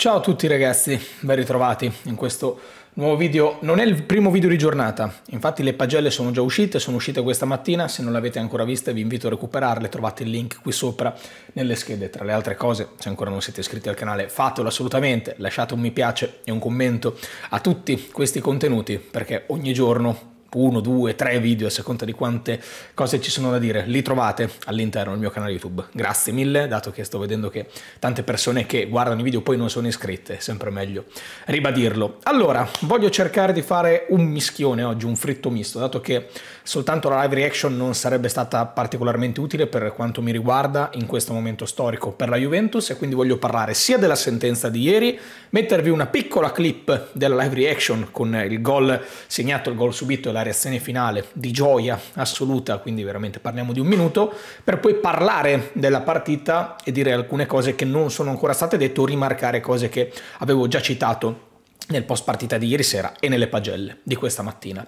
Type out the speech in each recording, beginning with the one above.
Ciao a tutti ragazzi, ben ritrovati in questo nuovo video. Non è il primo video di giornata, infatti le pagelle sono già uscite, sono uscite questa mattina, se non le avete ancora viste vi invito a recuperarle, trovate il link qui sopra nelle schede. Tra le altre cose, se ancora non siete iscritti al canale fatelo assolutamente, lasciate un mi piace e un commento a tutti questi contenuti perché ogni giorno uno, due, tre video a seconda di quante cose ci sono da dire, li trovate all'interno del mio canale YouTube. Grazie mille, dato che sto vedendo che tante persone che guardano i video poi non sono iscritte, è sempre meglio ribadirlo. Allora, voglio cercare di fare un mischione oggi, un fritto misto, dato che soltanto la live reaction non sarebbe stata particolarmente utile per quanto mi riguarda in questo momento storico per la Juventus e quindi voglio parlare sia della sentenza di ieri, mettervi una piccola clip della live reaction con il gol segnato, il gol subito e la la reazione finale di gioia assoluta, quindi veramente parliamo di un minuto, per poi parlare della partita e dire alcune cose che non sono ancora state dette o rimarcare cose che avevo già citato nel post partita di ieri sera e nelle pagelle di questa mattina.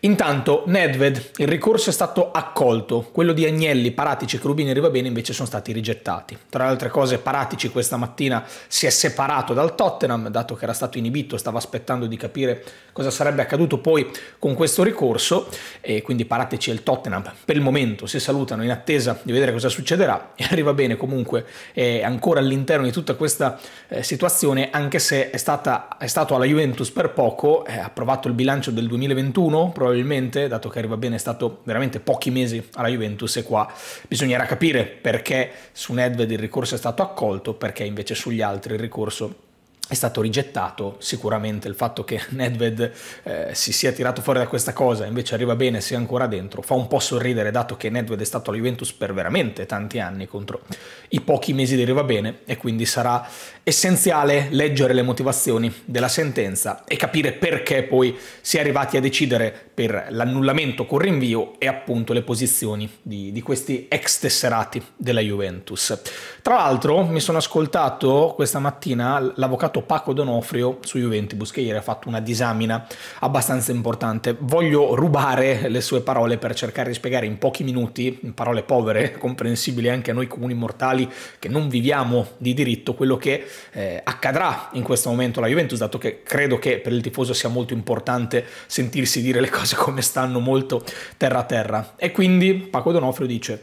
Intanto Nedved, il ricorso è stato accolto, quello di Agnelli, Paratici e Crubini bene invece sono stati rigettati. Tra le altre cose Paratici questa mattina si è separato dal Tottenham, dato che era stato inibito, stava aspettando di capire cosa sarebbe accaduto poi con questo ricorso e quindi Paratici e il Tottenham per il momento si salutano in attesa di vedere cosa succederà e arriva bene comunque è ancora all'interno di tutta questa eh, situazione anche se è, stata, è stato la Juventus per poco, ha approvato il bilancio del 2021 probabilmente, dato che arriva bene è stato veramente pochi mesi alla Juventus e qua bisognerà capire perché su Nedved il ricorso è stato accolto, perché invece sugli altri il ricorso è stato rigettato sicuramente il fatto che Nedved eh, si sia tirato fuori da questa cosa, invece arriva bene, sia ancora dentro, fa un po' sorridere dato che Nedved è stato alla Juventus per veramente tanti anni contro i pochi mesi di arriva bene e quindi sarà essenziale leggere le motivazioni della sentenza e capire perché poi si è arrivati a decidere per l'annullamento con rinvio e appunto le posizioni di, di questi ex tesserati della Juventus. Tra l'altro mi sono ascoltato questa mattina l'avvocato fatto Paco Donofrio su Juventus, che ieri ha fatto una disamina abbastanza importante. Voglio rubare le sue parole per cercare di spiegare in pochi minuti, in parole povere, comprensibili anche a noi comuni mortali che non viviamo di diritto, quello che eh, accadrà in questo momento alla Juventus, dato che credo che per il tifoso sia molto importante sentirsi dire le cose come stanno molto terra a terra. E quindi Paco Donofrio dice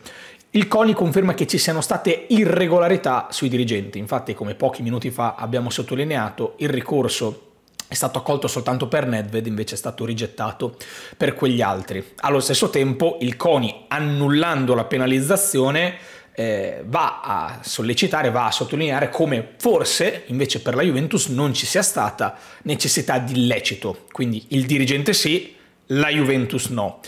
il CONI conferma che ci siano state irregolarità sui dirigenti, infatti come pochi minuti fa abbiamo sottolineato il ricorso è stato accolto soltanto per Nedved, invece è stato rigettato per quegli altri. Allo stesso tempo il CONI, annullando la penalizzazione, eh, va a sollecitare, va a sottolineare come forse invece per la Juventus non ci sia stata necessità di illecito, quindi il dirigente sì, la Juventus no.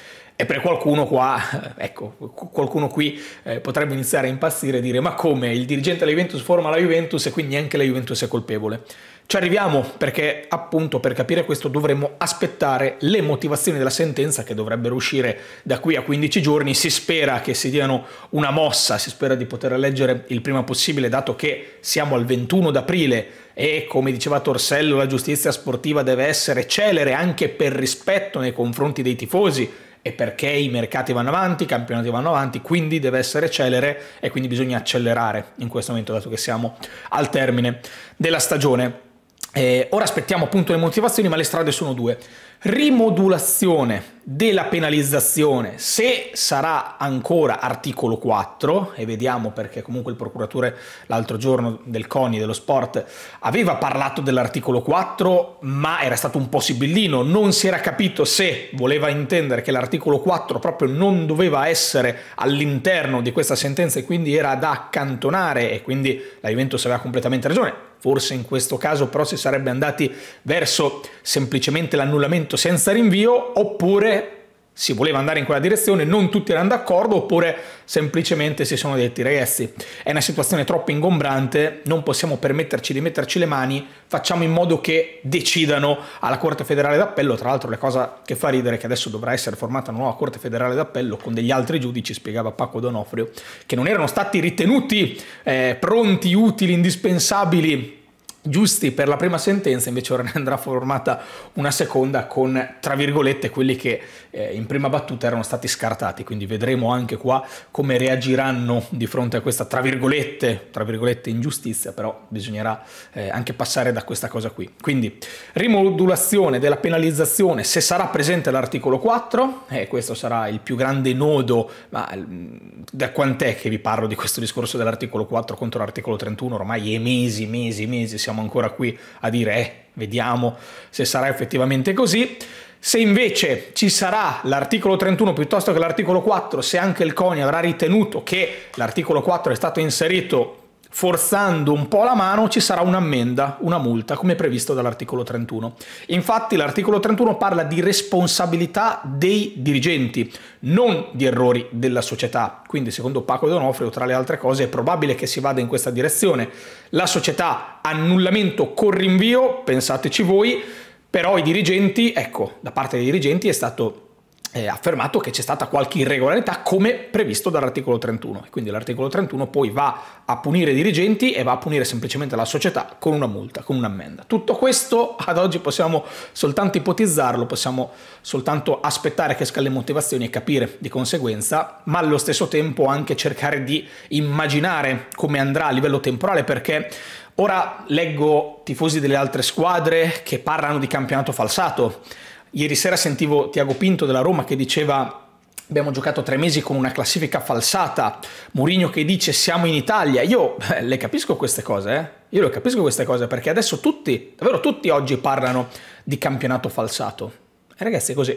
E per qualcuno qua, eh, ecco, qualcuno qui eh, potrebbe iniziare a impazzire e dire ma come il dirigente della Juventus forma la Juventus e quindi anche la Juventus è colpevole. Ci arriviamo perché appunto per capire questo dovremmo aspettare le motivazioni della sentenza che dovrebbero uscire da qui a 15 giorni. Si spera che si diano una mossa, si spera di poter leggere il prima possibile dato che siamo al 21 d'aprile e come diceva Torsello la giustizia sportiva deve essere celere anche per rispetto nei confronti dei tifosi e perché i mercati vanno avanti, i campionati vanno avanti, quindi deve essere celere e quindi bisogna accelerare in questo momento, dato che siamo al termine della stagione. Eh, ora aspettiamo appunto le motivazioni, ma le strade sono due rimodulazione della penalizzazione se sarà ancora articolo 4 e vediamo perché comunque il procuratore l'altro giorno del CONI dello sport aveva parlato dell'articolo 4 ma era stato un po' sibillino non si era capito se voleva intendere che l'articolo 4 proprio non doveva essere all'interno di questa sentenza e quindi era da accantonare e quindi la Juventus aveva completamente ragione forse in questo caso però si sarebbe andati verso semplicemente l'annullamento provvedimento senza rinvio oppure si voleva andare in quella direzione, non tutti erano d'accordo oppure semplicemente si sono detti ragazzi è una situazione troppo ingombrante, non possiamo permetterci di metterci le mani, facciamo in modo che decidano alla Corte federale d'appello, tra l'altro la cosa che fa ridere è che adesso dovrà essere formata una nuova Corte federale d'appello con degli altri giudici, spiegava Paco Donofrio, che non erano stati ritenuti eh, pronti, utili, indispensabili giusti per la prima sentenza, invece ora ne andrà formata una seconda con, tra virgolette, quelli che eh, in prima battuta erano stati scartati, quindi vedremo anche qua come reagiranno di fronte a questa, tra virgolette, tra virgolette ingiustizia, però bisognerà eh, anche passare da questa cosa qui. Quindi rimodulazione della penalizzazione se sarà presente l'articolo 4, e eh, questo sarà il più grande nodo, ma mm, da quant'è che vi parlo di questo discorso dell'articolo 4 contro l'articolo 31, ormai è mesi, mesi, mesi, siamo ancora qui a dire, eh, vediamo se sarà effettivamente così. Se invece ci sarà l'articolo 31 piuttosto che l'articolo 4, se anche il CONI avrà ritenuto che l'articolo 4 è stato inserito forzando un po' la mano ci sarà un'ammenda, una multa, come previsto dall'articolo 31. Infatti l'articolo 31 parla di responsabilità dei dirigenti, non di errori della società. Quindi secondo Paco Donofrio, tra le altre cose, è probabile che si vada in questa direzione. La società annullamento con rinvio, pensateci voi, però i dirigenti, ecco, da parte dei dirigenti è stato eh, affermato che c'è stata qualche irregolarità come previsto dall'articolo 31. E Quindi l'articolo 31 poi va a punire i dirigenti e va a punire semplicemente la società con una multa, con un'ammenda. Tutto questo ad oggi possiamo soltanto ipotizzarlo, possiamo soltanto aspettare che esca le motivazioni e capire di conseguenza, ma allo stesso tempo anche cercare di immaginare come andrà a livello temporale perché ora leggo tifosi delle altre squadre che parlano di campionato falsato Ieri sera sentivo Tiago Pinto della Roma che diceva abbiamo giocato tre mesi con una classifica falsata, Mourinho che dice siamo in Italia, io eh, le capisco queste cose, eh? io le capisco queste cose perché adesso tutti, davvero tutti oggi parlano di campionato falsato. E ragazzi è così,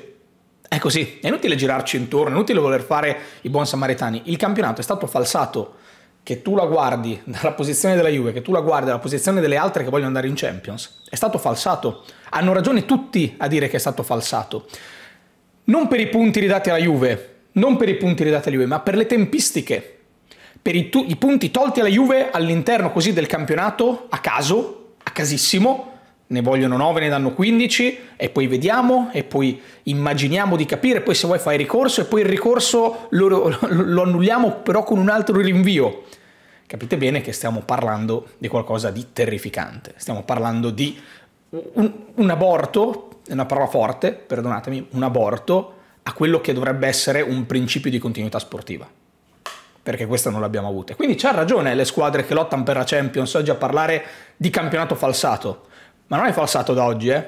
è così, è inutile girarci intorno, è inutile voler fare i buon samaritani, il campionato è stato falsato che tu la guardi dalla posizione della Juve, che tu la guardi dalla posizione delle altre che vogliono andare in Champions, è stato falsato. Hanno ragione tutti a dire che è stato falsato. Non per i punti ridati alla Juve, non per i punti ridati alla Juve, ma per le tempistiche. Per i, i punti tolti alla Juve all'interno così del campionato, a caso, a casissimo, ne vogliono 9, ne danno 15 e poi vediamo e poi immaginiamo di capire, poi se vuoi fai ricorso e poi il ricorso lo, lo annulliamo però con un altro rinvio. Capite bene che stiamo parlando di qualcosa di terrificante, stiamo parlando di un, un aborto, è una parola forte, perdonatemi, un aborto a quello che dovrebbe essere un principio di continuità sportiva perché questa non l'abbiamo avuta. Quindi c'ha ragione le squadre che lottano per la Champions oggi a parlare di campionato falsato, ma non è falsato da oggi, eh?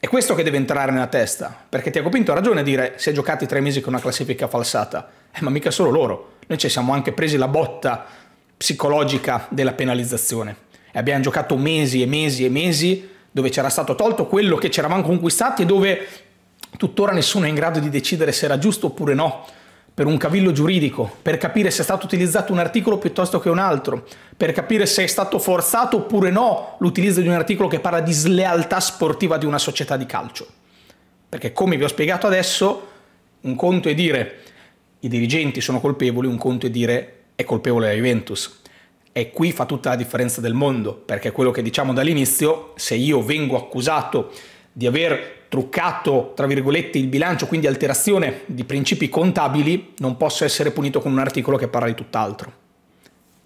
È questo che deve entrare nella testa, perché Tiago Pinto ha ragione a dire si è giocati tre mesi con una classifica falsata, eh, ma mica solo loro, noi ci siamo anche presi la botta psicologica della penalizzazione e abbiamo giocato mesi e mesi e mesi dove c'era stato tolto quello che c'eravamo conquistati e dove tuttora nessuno è in grado di decidere se era giusto oppure no per un cavillo giuridico, per capire se è stato utilizzato un articolo piuttosto che un altro, per capire se è stato forzato oppure no l'utilizzo di un articolo che parla di slealtà sportiva di una società di calcio. Perché come vi ho spiegato adesso, un conto è dire i dirigenti sono colpevoli, un conto è dire è colpevole la Juventus. E qui fa tutta la differenza del mondo, perché quello che diciamo dall'inizio, se io vengo accusato di aver truccato, tra virgolette, il bilancio, quindi alterazione di principi contabili, non posso essere punito con un articolo che parla di tutt'altro.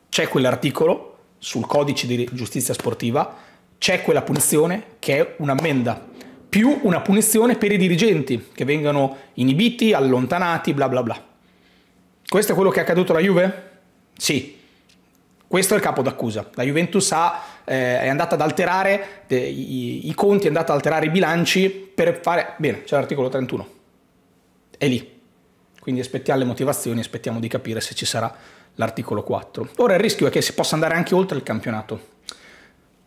C'è quell'articolo sul codice di giustizia sportiva, c'è quella punizione che è un'ammenda, più una punizione per i dirigenti che vengano inibiti, allontanati, bla bla bla. Questo è quello che è accaduto alla Juve? Sì, questo è il capo d'accusa. La Juventus ha, eh, è andata ad alterare eh, i, i, conti, è andata ad alterare i bilanci per fare... Bene, c'è l'articolo 31. È lì. Quindi aspettiamo le motivazioni, aspettiamo di capire se ci sarà l'articolo 4. Ora il rischio è che si possa andare anche oltre il campionato.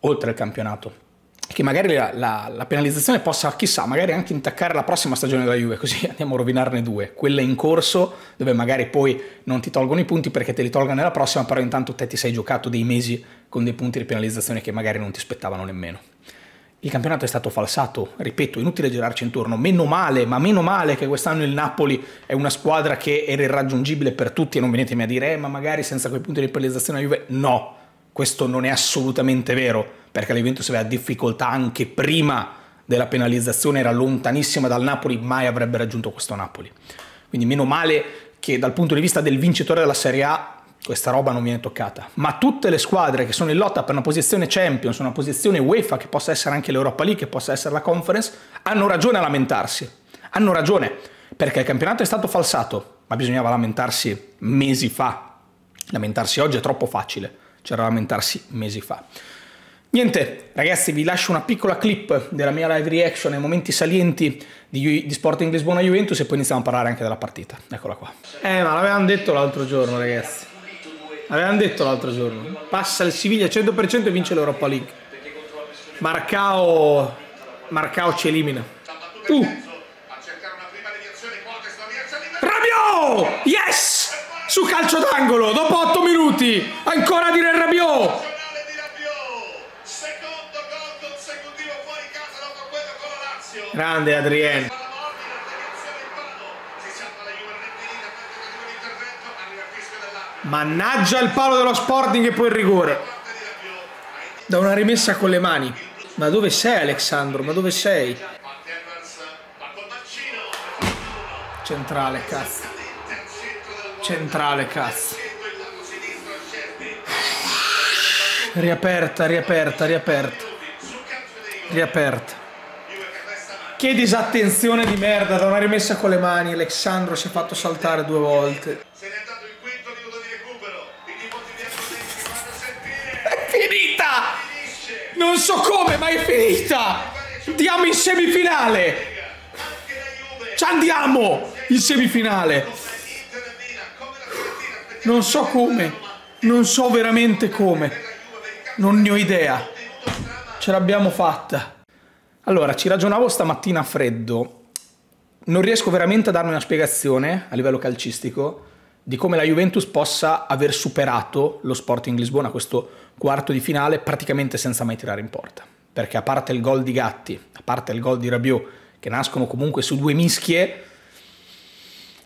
Oltre il campionato che magari la, la, la, penalizzazione possa, chissà, magari anche intaccare la prossima stagione della Juve, così andiamo a rovinarne due. Quella in corso, dove magari poi non ti tolgono i punti perché te li tolgono nella prossima, però intanto te ti sei giocato dei mesi con dei punti di penalizzazione che magari non ti aspettavano nemmeno. Il campionato è stato falsato, ripeto, inutile girarci intorno, meno male, ma meno male che quest'anno il Napoli è una squadra che era irraggiungibile per tutti e non venitemi a dire, eh, ma magari senza quei punti di penalizzazione la Juve, no questo non è assolutamente vero, perché la Juventus aveva difficoltà anche prima della penalizzazione, era lontanissima dal Napoli, mai avrebbe raggiunto questo Napoli. Quindi meno male che dal punto di vista del vincitore della Serie A questa roba non viene toccata. Ma tutte le squadre che sono in lotta per una posizione Champions, una posizione UEFA, che possa essere anche l'Europa League, che possa essere la Conference, hanno ragione a lamentarsi. Hanno ragione, perché il campionato è stato falsato, ma bisognava lamentarsi mesi fa. Lamentarsi oggi è troppo facile c'era da lamentarsi mesi fa. Niente, ragazzi, vi lascio una piccola clip della mia live reaction ai momenti salienti di, di Sporting Lisbona Juventus e poi iniziamo a parlare anche della partita. Eccola qua. Eh, ma l'avevamo detto l'altro giorno, ragazzi. L'avevamo detto l'altro giorno. Passa il Siviglia 100% e vince l'Europa League. Marcao Marcao ci elimina. Tu. Uh. Rabiot! Yes! su calcio d'angolo dopo 8 minuti ancora di Rabiot grande Adrien mannaggia il palo dello Sporting e poi il rigore da una rimessa con le mani ma dove sei Alessandro? ma dove sei? centrale cazzo centrale, cazzo. Riaperta, riaperta, riaperta. Riaperta. Che disattenzione di merda da una rimessa con le mani. Alexandro si è fatto saltare due volte. È finita! Non so come, ma è finita! Andiamo in semifinale! Ci andiamo in semifinale! Non so come, non so veramente come, non ne ho idea. Ce l'abbiamo fatta. Allora, ci ragionavo stamattina a freddo. Non riesco veramente a darmi una spiegazione a livello calcistico di come la Juventus possa aver superato lo Sporting Lisbona, questo quarto di finale, praticamente senza mai tirare in porta. Perché a parte il gol di Gatti, a parte il gol di Rabiot, che nascono comunque su due mischie,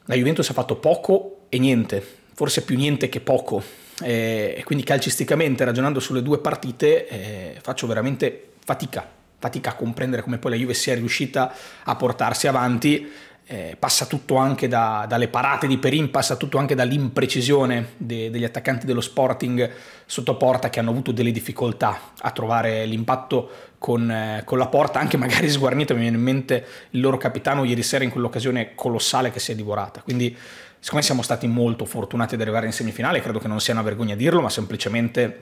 la Juventus ha fatto poco e niente forse più niente che poco. Eh, e quindi calcisticamente, ragionando sulle due partite, eh, faccio veramente fatica, fatica a comprendere come poi la Juve sia riuscita a portarsi avanti. Eh, passa tutto anche da, dalle parate di Perin, passa tutto anche dall'imprecisione de, degli attaccanti dello Sporting sotto porta che hanno avuto delle difficoltà a trovare l'impatto con, eh, con, la porta, anche magari sguarnito, mi viene in mente il loro capitano ieri sera in quell'occasione colossale che si è divorata. Quindi siccome siamo stati molto fortunati ad arrivare in semifinale, credo che non sia una vergogna dirlo, ma semplicemente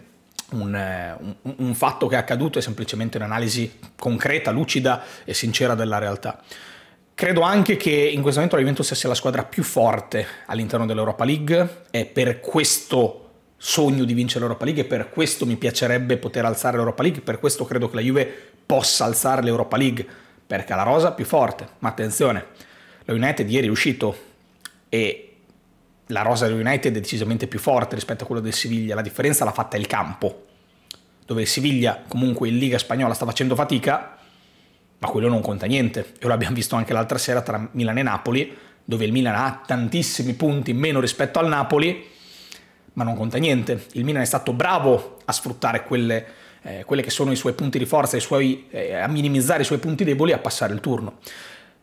un, eh, un, un fatto che è accaduto è semplicemente un'analisi concreta, lucida e sincera della realtà. Credo anche che in questo momento la Juventus sia la squadra più forte all'interno dell'Europa League e per questo sogno di vincere l'Europa League e per questo mi piacerebbe poter alzare l'Europa League, per questo credo che la Juve possa alzare l'Europa League, perché ha la rosa più forte. Ma attenzione, la United ieri è uscito e la rosa del United è decisamente più forte rispetto a quella del Siviglia, la differenza l'ha fatta il campo, dove il Siviglia comunque in Liga Spagnola sta facendo fatica, ma quello non conta niente, e lo abbiamo visto anche l'altra sera tra Milan e Napoli, dove il Milan ha tantissimi punti in meno rispetto al Napoli, ma non conta niente, il Milan è stato bravo a sfruttare quelle, eh, quelle che sono i suoi punti di forza, suoi, eh, a minimizzare i suoi punti deboli e a passare il turno.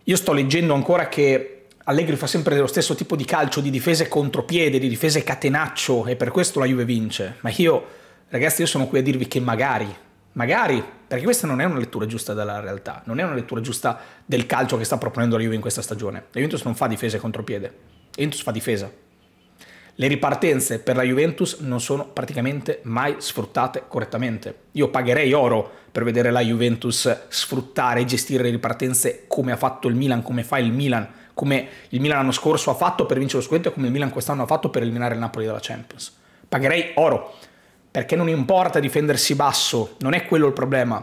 Io sto leggendo ancora che Allegri fa sempre lo stesso tipo di calcio, di difese contropiede, di difese catenaccio e per questo la Juve vince. Ma io, ragazzi, io sono qui a dirvi che magari, magari, perché questa non è una lettura giusta della realtà, non è una lettura giusta del calcio che sta proponendo la Juve in questa stagione. La Juventus non fa difese contropiede, la Juventus fa difesa. Le ripartenze per la Juventus non sono praticamente mai sfruttate correttamente. Io pagherei oro per vedere la Juventus sfruttare e gestire le ripartenze come ha fatto il Milan, come fa il Milan come il Milan l'anno scorso ha fatto per vincere lo scudetto e come il Milan quest'anno ha fatto per eliminare il Napoli dalla Champions. Pagherei oro, perché non importa difendersi basso, non è quello il problema.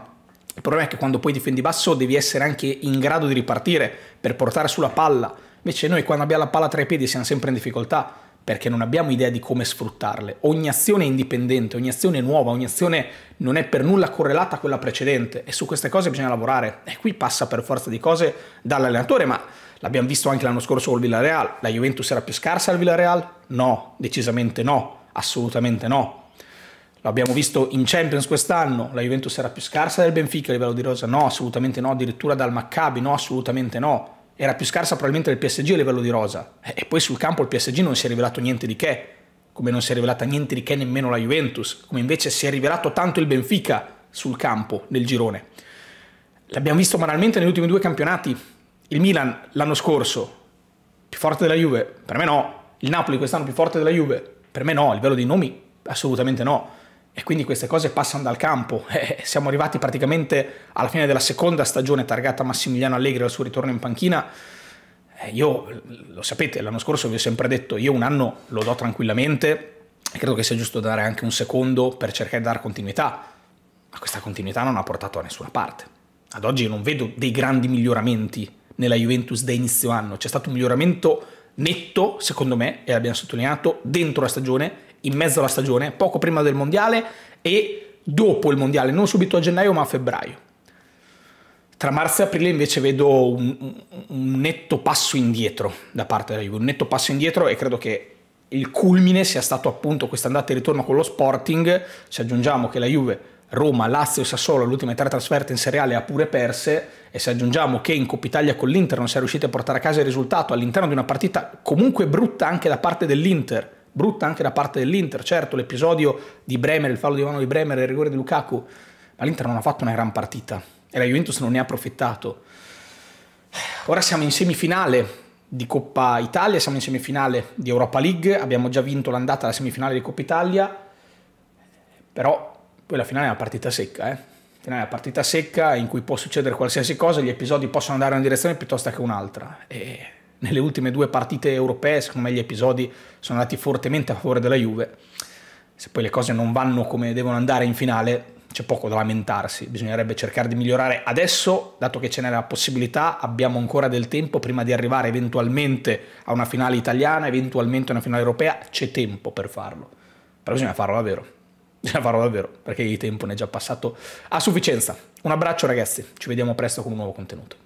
Il problema è che quando poi difendi basso devi essere anche in grado di ripartire per portare sulla palla. Invece noi quando abbiamo la palla tra i piedi siamo sempre in difficoltà perché non abbiamo idea di come sfruttarle. Ogni azione è indipendente, ogni azione è nuova, ogni azione non è per nulla correlata a quella precedente e su queste cose bisogna lavorare. E qui passa per forza di cose dall'allenatore, ma L'abbiamo visto anche l'anno scorso col Villarreal. La Juventus era più scarsa al Villarreal? No, decisamente no, assolutamente no. L'abbiamo visto in Champions quest'anno, la Juventus era più scarsa del Benfica a livello di rosa? No, assolutamente no, addirittura dal Maccabi? No, assolutamente no. Era più scarsa probabilmente del PSG a livello di rosa. E poi sul campo il PSG non si è rivelato niente di che, come non si è rivelata niente di che nemmeno la Juventus, come invece si è rivelato tanto il Benfica sul campo nel girone. L'abbiamo visto banalmente negli ultimi due campionati, il Milan l'anno scorso più forte della Juve? Per me no. Il Napoli quest'anno più forte della Juve? Per me no, a livello di nomi assolutamente no. E quindi queste cose passano dal campo. Eh, siamo arrivati praticamente alla fine della seconda stagione targata Massimiliano Allegri al suo ritorno in panchina. Eh, io, lo sapete, l'anno scorso vi ho sempre detto, io un anno lo do tranquillamente e credo che sia giusto dare anche un secondo per cercare di dare continuità. Ma questa continuità non ha portato a nessuna parte. Ad oggi non vedo dei grandi miglioramenti nella Juventus da inizio anno. C'è stato un miglioramento netto, secondo me, e l'abbiamo sottolineato, dentro la stagione, in mezzo alla stagione, poco prima del mondiale e dopo il mondiale, non subito a gennaio ma a febbraio. Tra marzo e aprile invece vedo un, un netto passo indietro da parte della Juve, un netto passo indietro e credo che il culmine sia stato appunto questa andata e ritorno con lo Sporting, se aggiungiamo che la Juve Roma, Lazio e Sassuolo, le ultime tre trasferte in Serie A le ha pure perse e se aggiungiamo che in Coppa Italia con l'Inter non si è riusciti a portare a casa il risultato all'interno di una partita comunque brutta anche da parte dell'Inter, brutta anche da parte dell'Inter, certo l'episodio di Bremer, il fallo di mano di Bremer e il rigore di Lukaku, ma l'Inter non ha fatto una gran partita e la Juventus non ne ha approfittato. Ora siamo in semifinale di Coppa Italia, siamo in semifinale di Europa League, abbiamo già vinto l'andata alla semifinale di Coppa Italia, però poi la finale è una partita secca, eh? finale è una partita secca in cui può succedere qualsiasi cosa, gli episodi possono andare in una direzione piuttosto che un'altra. E nelle ultime due partite europee, secondo me, gli episodi sono andati fortemente a favore della Juve. Se poi le cose non vanno come devono andare in finale, c'è poco da lamentarsi, bisognerebbe cercare di migliorare adesso, dato che ce n'è la possibilità, abbiamo ancora del tempo prima di arrivare eventualmente a una finale italiana, eventualmente a una finale europea, c'è tempo per farlo, però bisogna farlo davvero. La farò davvero, perché il tempo ne è già passato a sufficienza. Un abbraccio ragazzi, ci vediamo presto con un nuovo contenuto.